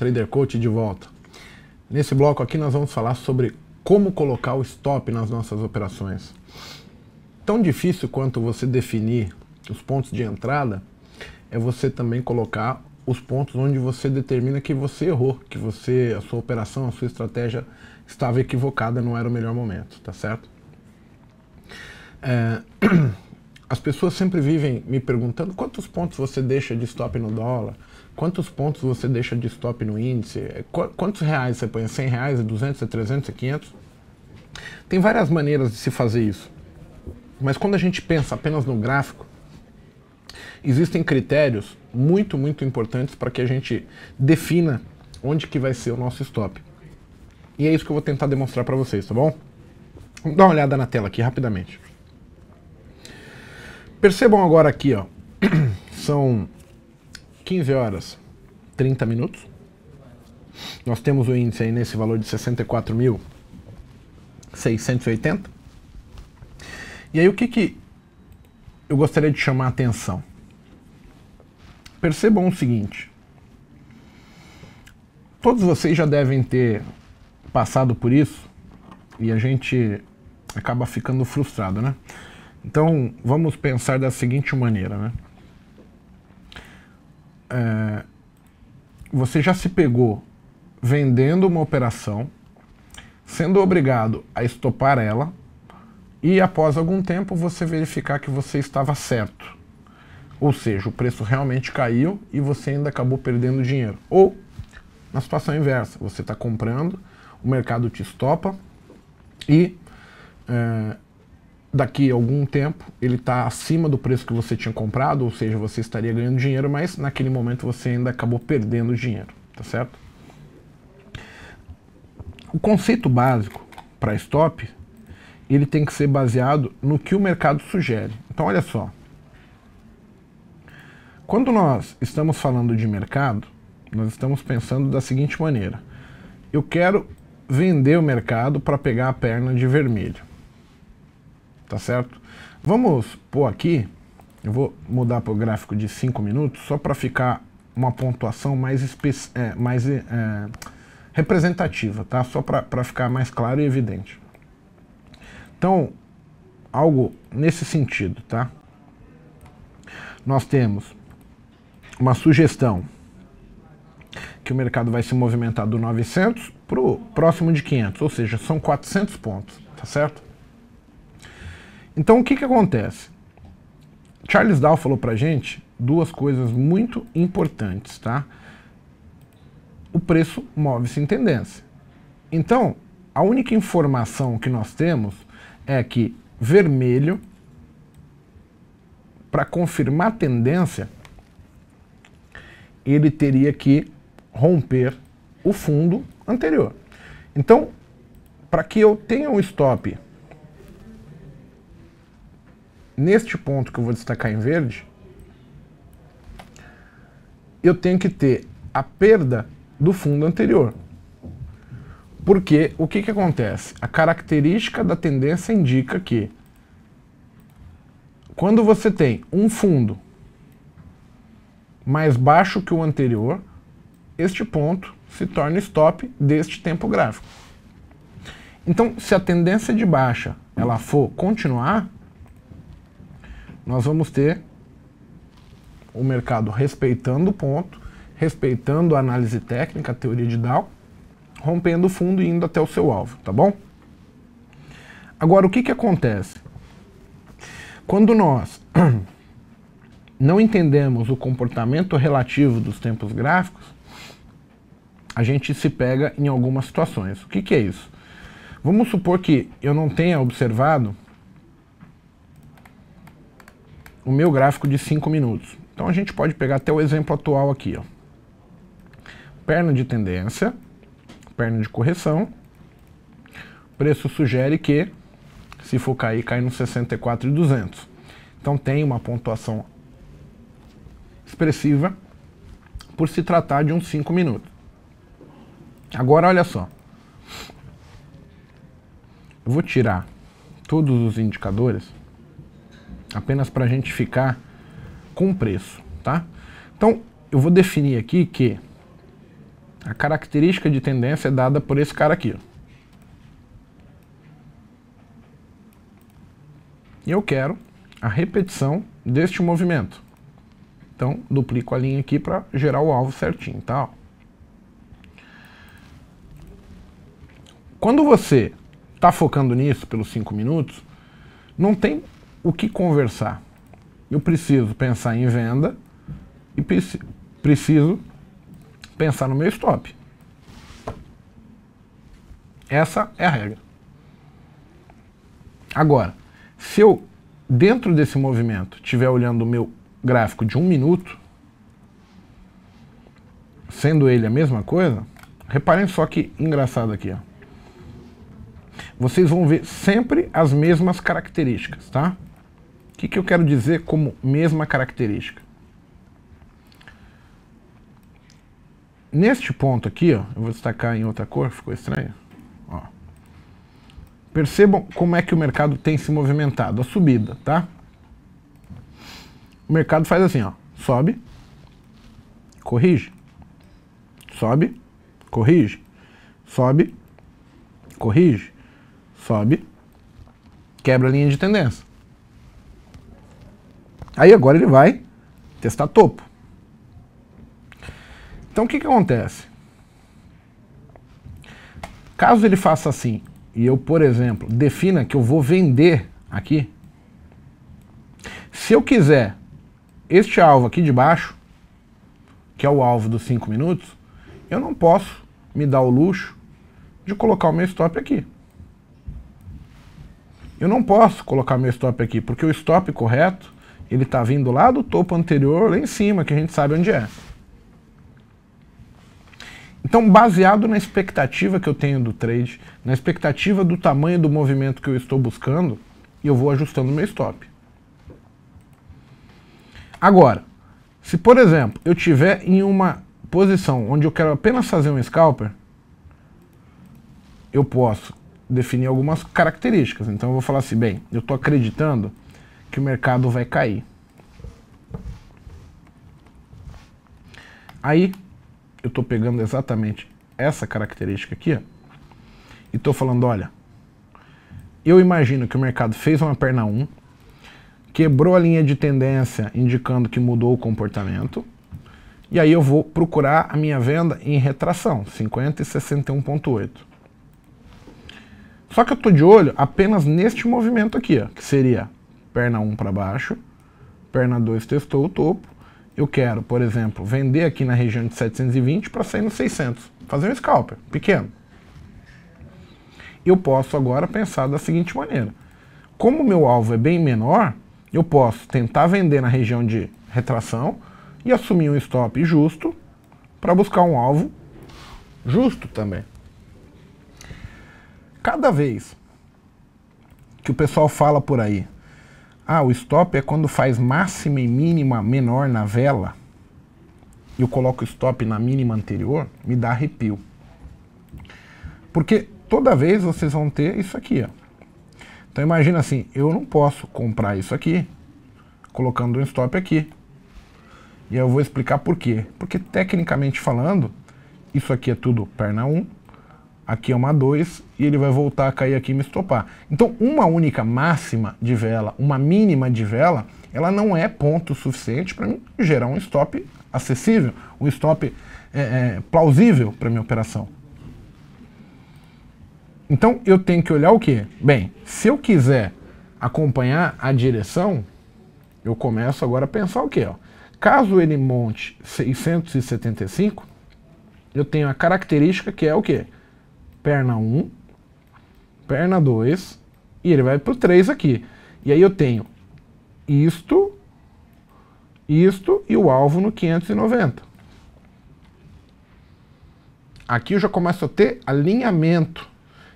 Trader Coach de volta. Nesse bloco aqui nós vamos falar sobre como colocar o stop nas nossas operações. Tão difícil quanto você definir os pontos de entrada é você também colocar os pontos onde você determina que você errou, que você a sua operação, a sua estratégia estava equivocada, não era o melhor momento, tá certo? É... as pessoas sempre vivem me perguntando quantos pontos você deixa de stop no dólar, quantos pontos você deixa de stop no índice, é, quantos reais você põe, 100 reais, 200, 300, 500. Tem várias maneiras de se fazer isso. Mas quando a gente pensa apenas no gráfico, existem critérios muito, muito importantes para que a gente defina onde que vai ser o nosso stop. E é isso que eu vou tentar demonstrar para vocês, tá bom? Vamos dar uma olhada na tela aqui rapidamente. Percebam agora aqui, ó. São 15 horas 30 minutos. Nós temos o índice aí nesse valor de 64.680. E aí o que, que eu gostaria de chamar a atenção? Percebam o seguinte. Todos vocês já devem ter passado por isso e a gente acaba ficando frustrado, né? Então vamos pensar da seguinte maneira, né? é, você já se pegou vendendo uma operação, sendo obrigado a estopar ela, e após algum tempo você verificar que você estava certo. Ou seja, o preço realmente caiu e você ainda acabou perdendo dinheiro. Ou, na situação inversa, você está comprando, o mercado te estopa e é, daqui a algum tempo ele está acima do preço que você tinha comprado, ou seja, você estaria ganhando dinheiro, mas naquele momento você ainda acabou perdendo dinheiro, tá certo? O conceito básico para stop, ele tem que ser baseado no que o mercado sugere. Então olha só. Quando nós estamos falando de mercado, nós estamos pensando da seguinte maneira: eu quero vender o mercado para pegar a perna de vermelho tá certo? Vamos pôr aqui, eu vou mudar para o gráfico de 5 minutos, só para ficar uma pontuação mais, é, mais é, representativa, tá? Só para ficar mais claro e evidente. Então, algo nesse sentido, tá? Nós temos uma sugestão que o mercado vai se movimentar do 900 para o próximo de 500, ou seja, são 400 pontos, tá certo? Então o que, que acontece? Charles Dow falou pra gente duas coisas muito importantes, tá? O preço move-se em tendência. Então, a única informação que nós temos é que vermelho, para confirmar tendência, ele teria que romper o fundo anterior. Então, para que eu tenha um stop neste ponto que eu vou destacar em verde, eu tenho que ter a perda do fundo anterior. Porque o que, que acontece? A característica da tendência indica que quando você tem um fundo mais baixo que o anterior, este ponto se torna stop deste tempo gráfico. Então, se a tendência de baixa ela for continuar, nós vamos ter o mercado respeitando o ponto, respeitando a análise técnica, a teoria de Dow, rompendo o fundo e indo até o seu alvo, tá bom? Agora, o que, que acontece? Quando nós não entendemos o comportamento relativo dos tempos gráficos, a gente se pega em algumas situações. O que, que é isso? Vamos supor que eu não tenha observado o meu gráfico de 5 minutos. Então a gente pode pegar até o exemplo atual aqui. Ó. Perna de tendência, perna de correção. Preço sugere que, se for cair, cai no 64,200. Então tem uma pontuação expressiva por se tratar de uns 5 minutos. Agora olha só. Eu vou tirar todos os indicadores apenas para a gente ficar com o preço, tá? Então, eu vou definir aqui que a característica de tendência é dada por esse cara aqui. E eu quero a repetição deste movimento. Então, duplico a linha aqui para gerar o alvo certinho, tá? Quando você está focando nisso pelos 5 minutos, não tem o que conversar? Eu preciso pensar em venda e preciso pensar no meu stop. Essa é a regra. Agora, se eu, dentro desse movimento, estiver olhando o meu gráfico de um minuto, sendo ele a mesma coisa, reparem só que engraçado aqui, ó. Vocês vão ver sempre as mesmas características, tá? que, que eu quero dizer como mesma característica? Neste ponto aqui, ó, eu vou destacar em outra cor, ficou estranho. Ó. Percebam como é que o mercado tem se movimentado, a subida, tá? O mercado faz assim, ó, sobe, corrige, sobe, corrige, sobe, corrige, sobe, quebra a linha de tendência. Aí agora ele vai testar topo. Então o que, que acontece? Caso ele faça assim, e eu, por exemplo, defina que eu vou vender aqui, se eu quiser este alvo aqui de baixo, que é o alvo dos 5 minutos, eu não posso me dar o luxo de colocar o meu stop aqui. Eu não posso colocar meu stop aqui, porque o stop correto ele está vindo lá do topo anterior, lá em cima, que a gente sabe onde é. Então, baseado na expectativa que eu tenho do trade, na expectativa do tamanho do movimento que eu estou buscando, eu vou ajustando meu stop. Agora, se por exemplo, eu tiver em uma posição onde eu quero apenas fazer um scalper, eu posso definir algumas características. Então eu vou falar assim, bem, eu estou acreditando que o mercado vai cair. Aí eu estou pegando exatamente essa característica aqui ó, e estou falando, olha, eu imagino que o mercado fez uma perna 1, quebrou a linha de tendência indicando que mudou o comportamento, e aí eu vou procurar a minha venda em retração, 50 e 61.8. Só que eu estou de olho apenas neste movimento aqui, ó, que seria perna 1 para baixo, perna 2 testou o topo, eu quero, por exemplo, vender aqui na região de 720 para sair no 600, fazer um scalper pequeno. Eu posso agora pensar da seguinte maneira, como o meu alvo é bem menor, eu posso tentar vender na região de retração e assumir um stop justo para buscar um alvo justo também. Cada vez que o pessoal fala por aí, ah, o stop é quando faz máxima e mínima menor na vela e eu coloco o stop na mínima anterior, me dá arrepio. Porque toda vez vocês vão ter isso aqui. Ó. Então imagina assim, eu não posso comprar isso aqui, colocando um stop aqui. E eu vou explicar por quê. Porque tecnicamente falando, isso aqui é tudo perna 1, aqui é uma 2 e ele vai voltar a cair aqui e me estopar. Então uma única máxima de vela, uma mínima de vela, ela não é ponto suficiente para mim gerar um stop acessível, um stop é, é, plausível para minha operação. Então eu tenho que olhar o que? Bem, se eu quiser acompanhar a direção, eu começo agora a pensar o que? Caso ele monte 675, eu tenho a característica que é o que? perna 1, perna 2, e ele vai pro 3 aqui. E aí eu tenho isto, isto e o alvo no 590. Aqui eu já começo a ter alinhamento.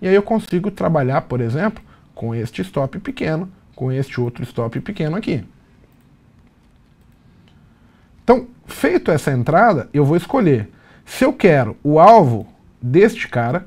E aí eu consigo trabalhar, por exemplo, com este stop pequeno, com este outro stop pequeno aqui. Então, feito essa entrada, eu vou escolher se eu quero o alvo deste cara,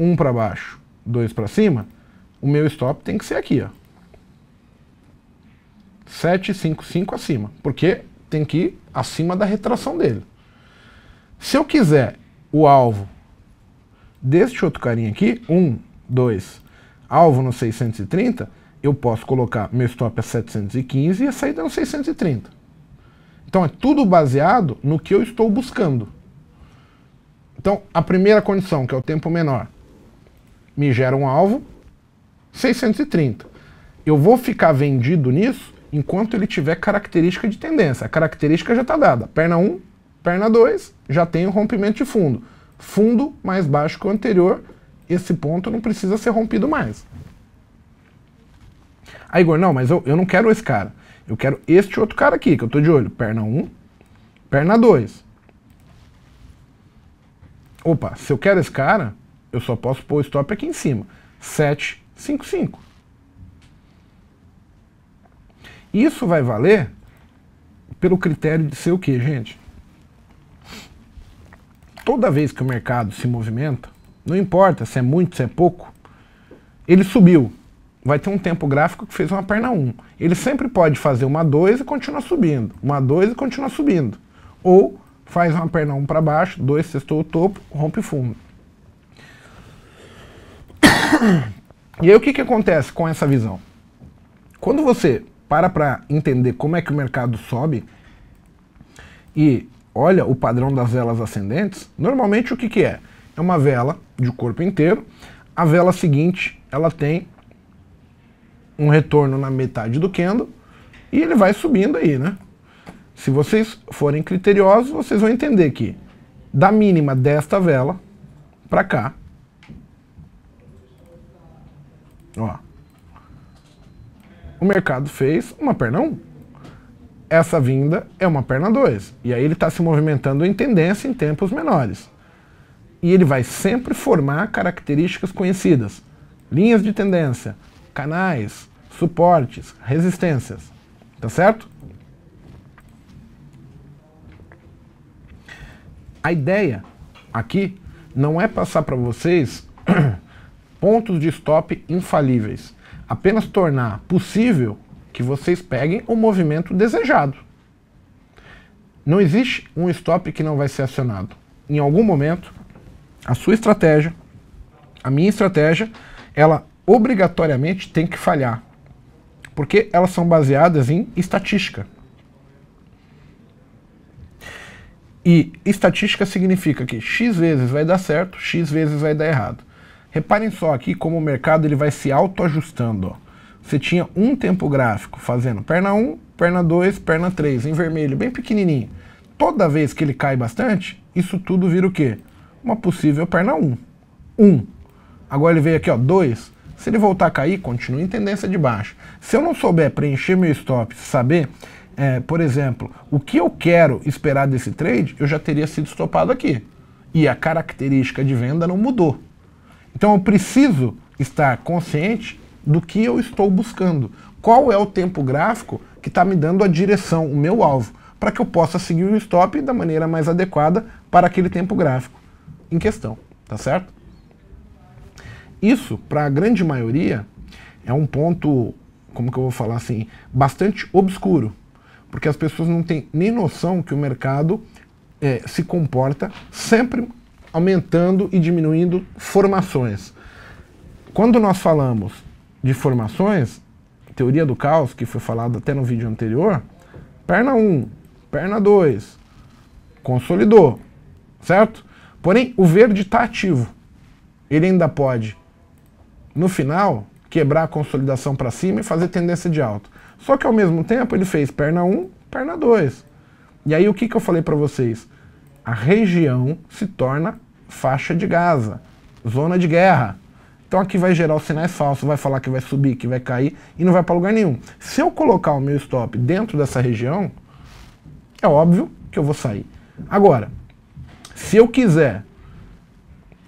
1 para baixo, 2 para cima, o meu stop tem que ser aqui, ó. 5 acima, porque tem que ir acima da retração dele. Se eu quiser o alvo deste outro carinha aqui, 1, 2, alvo no 630, eu posso colocar meu stop a 715 e a saída no 630. Então é tudo baseado no que eu estou buscando. Então a primeira condição, que é o tempo menor, me gera um alvo, 630. Eu vou ficar vendido nisso enquanto ele tiver característica de tendência. A característica já está dada. Perna 1, perna 2, já tem o rompimento de fundo. Fundo mais baixo que o anterior, esse ponto não precisa ser rompido mais. Aí, Igor, não, mas eu, eu não quero esse cara. Eu quero este outro cara aqui, que eu estou de olho. Perna 1, perna 2. Opa, se eu quero esse cara, eu só posso pôr o stop aqui em cima. 7, 5, 5. Isso vai valer pelo critério de ser o que, gente? Toda vez que o mercado se movimenta, não importa se é muito, se é pouco, ele subiu. Vai ter um tempo gráfico que fez uma perna 1. Ele sempre pode fazer uma 2 e continuar subindo, uma 2 e continuar subindo. Ou faz uma perna 1 para baixo, 2 testou o topo, rompe fundo. E aí o que, que acontece com essa visão? Quando você para para entender como é que o mercado sobe e olha o padrão das velas ascendentes, normalmente o que, que é? É uma vela de corpo inteiro, a vela seguinte ela tem um retorno na metade do candle e ele vai subindo aí, né? Se vocês forem criteriosos, vocês vão entender que da mínima desta vela para cá, Ó. O mercado fez uma perna 1. Um. Essa vinda é uma perna 2. E aí ele está se movimentando em tendência em tempos menores. E ele vai sempre formar características conhecidas. Linhas de tendência, canais, suportes, resistências. Tá certo? A ideia aqui não é passar para vocês pontos de stop infalíveis. Apenas tornar possível que vocês peguem o movimento desejado. Não existe um stop que não vai ser acionado. Em algum momento, a sua estratégia, a minha estratégia, ela obrigatoriamente tem que falhar. Porque elas são baseadas em estatística. E estatística significa que x vezes vai dar certo, x vezes vai dar errado. Reparem só aqui como o mercado ele vai se autoajustando. Você tinha um tempo gráfico fazendo perna 1, perna 2, perna 3, em vermelho, bem pequenininho. Toda vez que ele cai bastante, isso tudo vira o quê? Uma possível perna 1. 1. Agora ele veio aqui, ó, 2. Se ele voltar a cair, continua em tendência de baixo. Se eu não souber preencher meu stop, saber, é, por exemplo, o que eu quero esperar desse trade, eu já teria sido stopado aqui. E a característica de venda não mudou. Então eu preciso estar consciente do que eu estou buscando. Qual é o tempo gráfico que está me dando a direção, o meu alvo, para que eu possa seguir o stop da maneira mais adequada para aquele tempo gráfico em questão, tá certo? Isso, para a grande maioria, é um ponto, como que eu vou falar assim, bastante obscuro, porque as pessoas não têm nem noção que o mercado é, se comporta sempre aumentando e diminuindo formações. Quando nós falamos de formações, teoria do caos, que foi falado até no vídeo anterior, perna 1, perna 2, consolidou, certo? Porém, o verde está ativo. Ele ainda pode, no final, quebrar a consolidação para cima e fazer tendência de alta. Só que ao mesmo tempo ele fez perna 1, perna 2. E aí o que, que eu falei para vocês? a região se torna faixa de Gaza, zona de guerra. Então aqui vai gerar os sinais falsos, vai falar que vai subir, que vai cair e não vai para lugar nenhum. Se eu colocar o meu stop dentro dessa região, é óbvio que eu vou sair. Agora, se eu quiser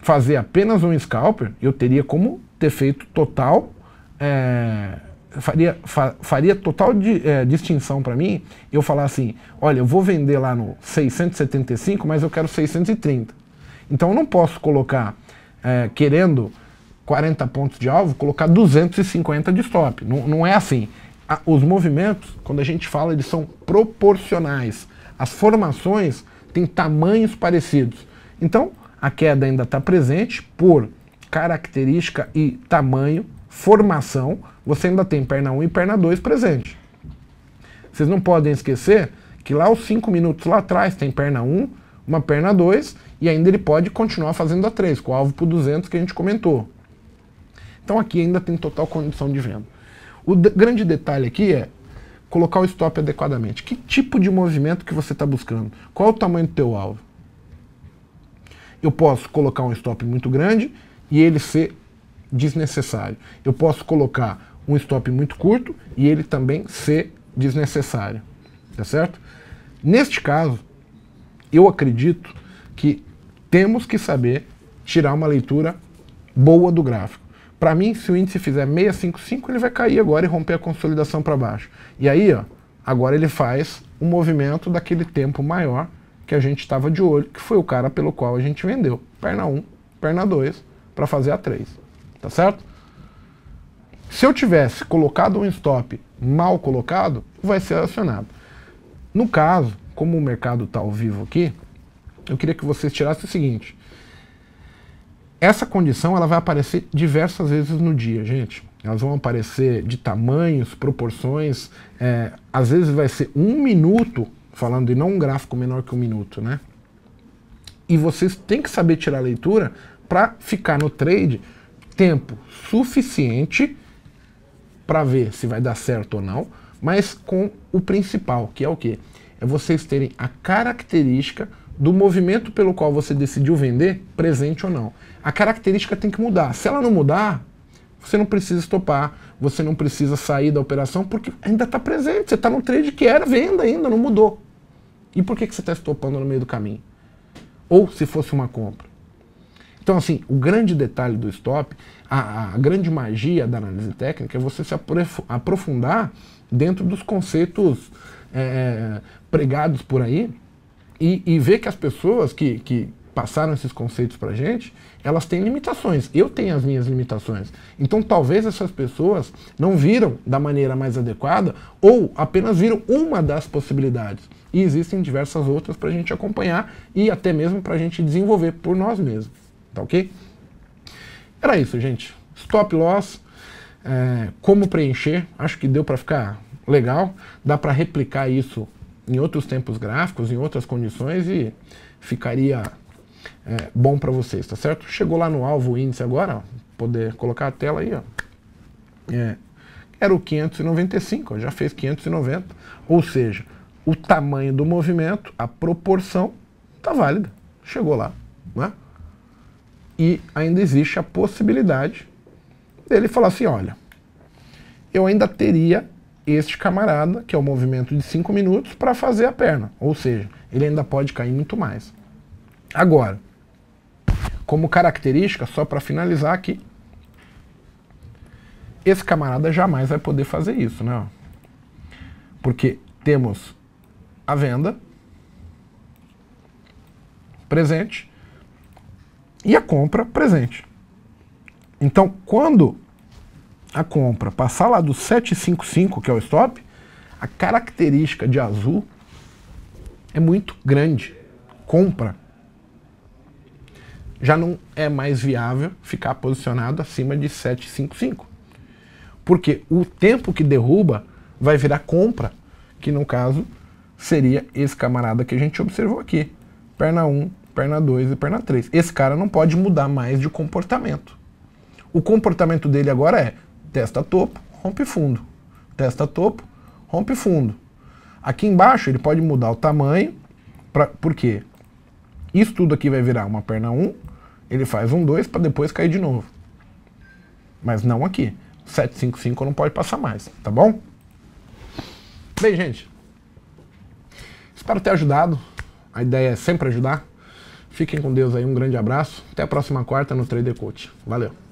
fazer apenas um scalper, eu teria como ter feito total é, faria, fa, faria total di, é, distinção para mim eu falar assim, olha, eu vou vender lá no 675, mas eu quero 630. Então eu não posso colocar, é, querendo 40 pontos de alvo, colocar 250 de stop. Não, não é assim. A, os movimentos, quando a gente fala, eles são proporcionais. As formações têm tamanhos parecidos. Então, a queda ainda está presente por característica e tamanho formação, você ainda tem perna 1 e perna 2 presente. Vocês não podem esquecer que lá os 5 minutos lá atrás tem perna 1, uma perna 2 e ainda ele pode continuar fazendo a 3, com o alvo por 200 que a gente comentou. Então aqui ainda tem total condição de venda. O grande detalhe aqui é colocar o stop adequadamente. Que tipo de movimento que você está buscando? Qual o tamanho do teu alvo? Eu posso colocar um stop muito grande e ele ser desnecessário. Eu posso colocar um stop muito curto e ele também ser desnecessário, tá certo? Neste caso, eu acredito que temos que saber tirar uma leitura boa do gráfico. Para mim, se o índice fizer 655, ele vai cair agora e romper a consolidação para baixo. E aí, ó, agora ele faz um movimento daquele tempo maior que a gente estava de olho, que foi o cara pelo qual a gente vendeu. Perna 1, perna 2, para fazer a 3 tá certo? Se eu tivesse colocado um stop mal colocado, vai ser acionado. No caso, como o mercado está ao vivo aqui, eu queria que vocês tirassem o seguinte. Essa condição ela vai aparecer diversas vezes no dia, gente. Elas vão aparecer de tamanhos, proporções. É, às vezes vai ser um minuto, falando e não um gráfico menor que um minuto, né? E vocês têm que saber tirar a leitura para ficar no trade tempo suficiente para ver se vai dar certo ou não, mas com o principal, que é o quê? É vocês terem a característica do movimento pelo qual você decidiu vender, presente ou não. A característica tem que mudar. Se ela não mudar, você não precisa estopar, você não precisa sair da operação, porque ainda está presente, você está no trade que era venda ainda, não mudou. E por que, que você está estopando no meio do caminho? Ou se fosse uma compra? Então, assim, o grande detalhe do stop, a, a grande magia da análise técnica é você se aprofundar dentro dos conceitos é, pregados por aí e, e, ver que as pessoas que, que passaram esses conceitos para a gente, elas têm limitações. Eu tenho as minhas limitações. Então, talvez essas pessoas não viram da maneira mais adequada ou apenas viram uma das possibilidades. E existem diversas outras para a gente acompanhar e até mesmo para a gente desenvolver por nós mesmos. Tá ok? Era isso, gente. Stop loss, é, como preencher, acho que deu para ficar legal. Dá para replicar isso em outros tempos gráficos, em outras condições e ficaria é, bom para vocês, tá certo? Chegou lá no alvo índice agora, ó, poder colocar a tela aí, ó. É, era o 595, ó, já fez 590, ou seja, o tamanho do movimento, a proporção, tá válida, chegou lá, né? e ainda existe a possibilidade dele falar assim, olha, eu ainda teria este camarada, que é o movimento de cinco minutos, para fazer a perna. Ou seja, ele ainda pode cair muito mais. Agora, como característica, só para finalizar aqui, esse camarada jamais vai poder fazer isso, né? Porque temos a venda presente e a compra presente. Então, quando a compra passar lá do 755, que é o stop, a característica de azul é muito grande. Compra. Já não é mais viável ficar posicionado acima de 755. Porque o tempo que derruba vai virar compra, que no caso seria esse camarada que a gente observou aqui. Perna 1, perna 2 e perna 3. Esse cara não pode mudar mais de comportamento. O comportamento dele agora é testa topo, rompe fundo. Testa topo, rompe fundo. Aqui embaixo ele pode mudar o tamanho, pra, por quê? Isso tudo aqui vai virar uma perna 1, um, ele faz um 2 para depois cair de novo. Mas não aqui. 755 não pode passar mais, tá bom? Bem, gente, espero ter ajudado. A ideia é sempre ajudar. Fiquem com Deus aí, um grande abraço. Até a próxima quarta no Trader Coach. Valeu!